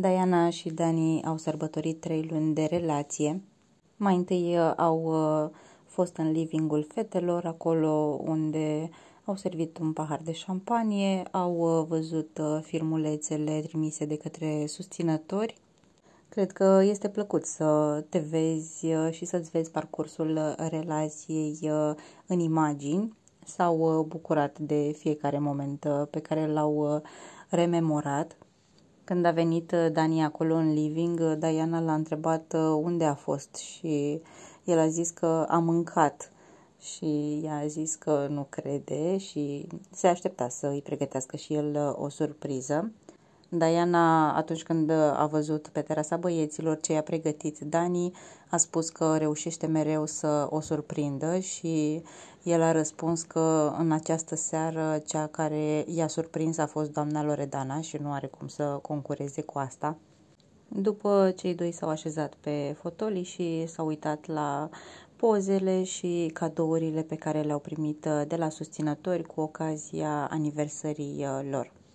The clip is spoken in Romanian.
Diana și Dani au sărbătorit trei luni de relație. Mai întâi uh, au uh, fost în livingul fetelor, acolo unde au servit un pahar de șampanie, au uh, văzut filmulețele trimise de către susținători. Cred că este plăcut să te vezi și să-ți vezi parcursul relației în imagini. S-au bucurat de fiecare moment pe care l-au rememorat. Când a venit uh, Dani acolo în living, uh, Diana l-a întrebat uh, unde a fost și el a zis că a mâncat și i-a zis că nu crede și se aștepta să îi pregătească și el o surpriză. Diana, atunci când a văzut pe terasa băieților ce i-a pregătit Dani, a spus că reușește mereu să o surprindă și el a răspuns că în această seară cea care i-a surprins a fost doamna Loredana și nu are cum să concureze cu asta. După cei doi s-au așezat pe fotoli și s-au uitat la pozele și cadourile pe care le-au primit de la susținători cu ocazia aniversării uh, lor.